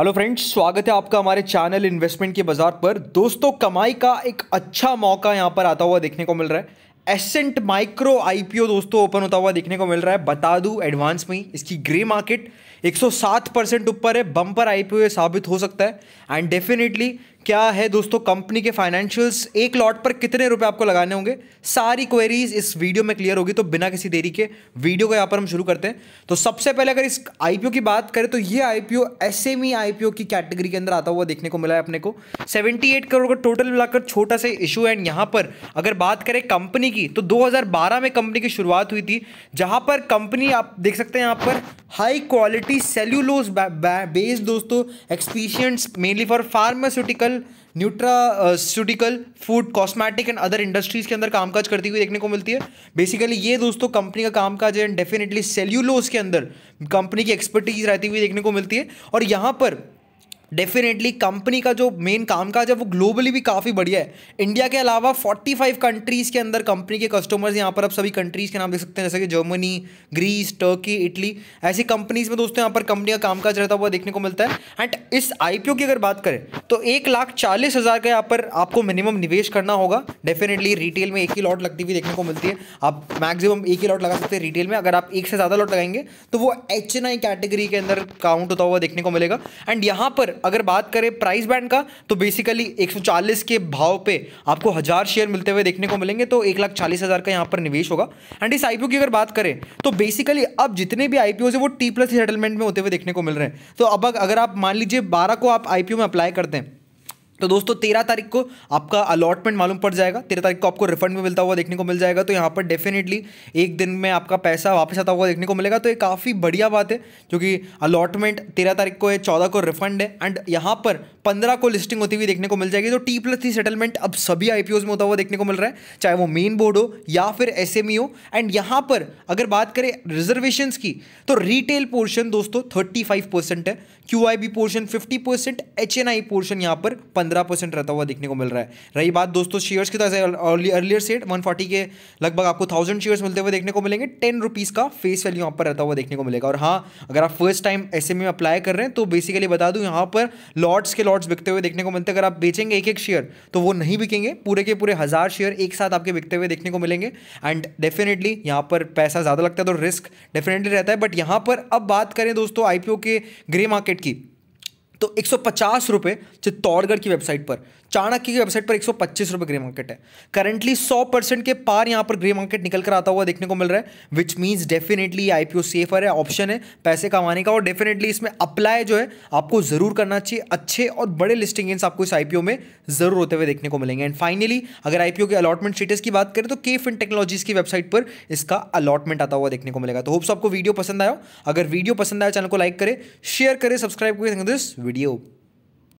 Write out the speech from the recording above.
hello friends स्वागत है आपका हमारे चैनल इन्वेस्टमेंट के बाजार पर दोस्तों कमाई का एक अच्छा मौका यहां पर आता हुआ देखने को मिल रहा है एसेंट माइक्रो आईपीओ दोस्तों ओपन होता हुआ देखने को मिल रहा है बता दूं एडवांस में ही इसकी ग्रे मार्केट 107 परसेंट ऊपर है बम्पर आईपीओ साबित हो सकता है एंड डेफिनेटली क्या है दोस्तों कंपनी के फाइनेंशियल्स एक लॉट पर कितने रुपए आपको लगाने होंगे सारी क्वेरीज इस वीडियो में क्लियर होगी तो बिना किसी देरी के वीडियो को यहाँ पर हम शुरू करते हैं तो सबसे पहले अगर इस आईपीओ की बात करें तो ये आईपीओ एसएमई आईपीओ की कैटेगरी के अंदर आता हुआ देखने को मिला है अपने को सेवेंटी करोड़ का टोटल मिलाकर छोटा सा इशू एंड यहाँ पर अगर बात करें कंपनी की तो दो में कंपनी की शुरुआत हुई थी जहाँ पर कंपनी आप देख सकते हैं यहाँ पर हाई क्वालिटी सेल्यूलोज बेस्ड दोस्तों excipients mainly for pharmaceutical nutraceutical food cosmetic and other industries के अंदर कामकाज करती हुई देखने को मिलती है बेसिकली ये दोस्तों कंपनी का कामकाज है एंड डेफिनेटली सेल्यूलोज के अंदर कंपनी की एक्सपर्टीज रहती हुई देखने को मिलती है और यहाँ पर डेफिनेटली कंपनी का जो मेन काम काज है वो ग्लोबली भी काफ़ी बढ़िया है इंडिया के अलावा 45 कंट्रीज़ के अंदर कंपनी के कस्टमर्स यहाँ पर आप सभी कंट्रीज़ के नाम देख सकते हैं जैसे कि जर्मनी ग्रीस टर्की इटली ऐसी कंपनीज़ में दोस्तों यहाँ पर कंपनी का कामकाज रहता हुआ देखने को मिलता है एंड इस आई की अगर बात करें तो एक लाख चालीस हज़ार का यहाँ पर आपको मिनिमम निवेश करना होगा डेफिनेटली रिटेल में एक ही लॉट लगती हुई देखने को मिलती है आप मैक्सिमम एक ही लॉट लगा सकते हैं रिटेल में अगर आप एक से ज़्यादा लॉट लगाएंगे तो वो एच कैटेगरी के अंदर काउंट होता हुआ देखने को मिलेगा एंड यहाँ पर अगर बात करें प्राइस बैंड का तो बेसिकली 140 के भाव पे आपको हज़ार शेयर मिलते हुए देखने को मिलेंगे तो एक लाख चालीस हज़ार का यहाँ पर निवेश होगा एंड इस आईपीओ की अगर बात करें तो बेसिकली अब जितने भी आईपीओ है वो टी प्लस सेटलमेंट में होते हुए देखने को मिल रहे हैं तो अब अगर आप मान लीजिए बारह को आप आईपीओ में अप्लाई करते हैं तो दोस्तों तेरह तारीख को आपका अलॉटमेंट मालूम पड़ जाएगा तेरह तारीख को आपको रिफंड में मिलता हुआ देखने को मिल जाएगा तो यहाँ पर डेफिनेटली एक दिन में आपका पैसा वापस आता हुआ देखने को मिलेगा तो ये काफ़ी बढ़िया बात है क्योंकि अलॉटमेंट तेरह तारीख को है चौदह को रिफंड है एंड यहाँ पर पंद्रह को लिस्टिंग होती हुई देखने को मिल जाएगी तो टी प्लस थ्री सेटलमेंट अब सभी आई में होता हुआ देखने को मिल रहा है चाहे वो मेन बोर्ड हो या फिर एस e हो एंड यहाँ पर अगर बात करें रिजर्वेशन की तो रिटेल पोर्शन दोस्तों थर्टी है Q portion fifty percent portion यहाँ पर पंद्रह परसेंट रहता हुआ देखने को मिल रहा है रही बात दोस्तों शेयर्स की तो अर्लियर सेट वन फोर्टी के लगभग आपको थाउजेंड शेयर्स मिलते हुए देखने को मिलेंगे टेन रुपीज़ का फेस वैल्यू यहाँ पर रहता हुआ देखने को मिलेगा और हाँ अगर आप फर्स्ट टाइम एस में अप्लाई कर रहे हैं तो बेसिकली बता दूँ यहाँ पर लॉट्स के लॉट्स बिकते हुए देखने को मिलते हैं अगर आप बेचेंगे एक एक शेयर तो वो नहीं बिकेंगे पूरे के पूरे हज़ार शेयर एक साथ आपके बिकते हुए देखने को मिलेंगे एंड डेफिनेटली यहाँ पर पैसा ज़्यादा लगता है तो रिस्क डेफिनेटली रहता है बट यहाँ पर अब बात करें दोस्तों आई के ग्रे मार्केट की तो एक सौ चित्तौड़गढ़ की वेबसाइट पर चाणक्य की वेबसाइट पर एक सौ ग्रे मार्केट है करंटली 100 परसेंट के पार यहाँ पर ग्रे मार्केट निकल कर आता हुआ देखने को मिल रहा है which means definitely IPO safer है ऑप्शन है पैसे कमाने का और डेफिनेटली इसमें अप्लाई जो है आपको जरूर करना चाहिए अच्छे और बड़े लिस्टिंग गेंस आपको इस आईपीओ में जरूर होते हुए देखने को मिलेंगे एंड फाइनली अगर आईपीओ के अलॉटमेंट स्टेटस की बात करें तो के फिन टेक्नोलॉजीज की वेबसाइट पर इसका अलॉटमेंट आता हुआ देखने को मिलेगा तो होप्स आपको वीडियो पसंद आया अगर वीडियो पसंद आया चैनल को लाइक करें शेयर करें सब्सक्राइब करें दिस वीडियो video